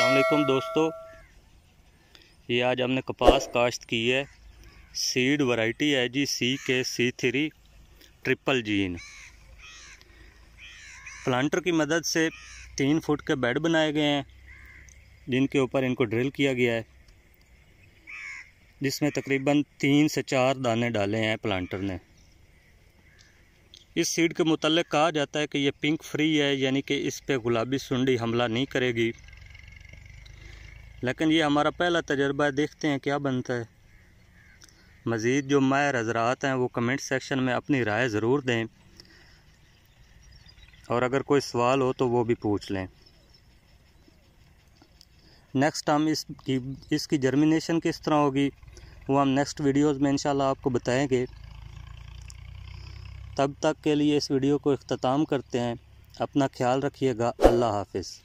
असलकुम दोस्तों ये आज हमने कपास काश्त की है सीड वैरायटी है जी सी के सी थ्री ट्रिपल जीन प्लांटर की मदद से तीन फुट के बेड बनाए गए हैं जिनके ऊपर इनको ड्रिल किया गया है जिसमें तकरीबन तीन से चार दाने डाले हैं प्लांटर ने इस सीड के मुतल कहा जाता है कि ये पिंक फ्री है यानी कि इस पर गुलाबी सुंडी हमला नहीं करेगी लेकिन ये हमारा पहला तजर्बा है देखते हैं क्या बनता है मज़ीद जो मायर हजरात हैं वो कमेंट सेक्शन में अपनी राय ज़रूर दें और अगर कोई सवाल हो तो वो भी पूछ लें नेक्स्ट हम इसकी इसकी जर्मिनेशन किस तरह होगी वो हम नेक्स्ट वीडियोस में इंशाल्लाह आपको बताएंगे तब तक के लिए इस वीडियो को अख्ताम करते हैं अपना ख्याल रखिएगा अल्लाह हाफिज़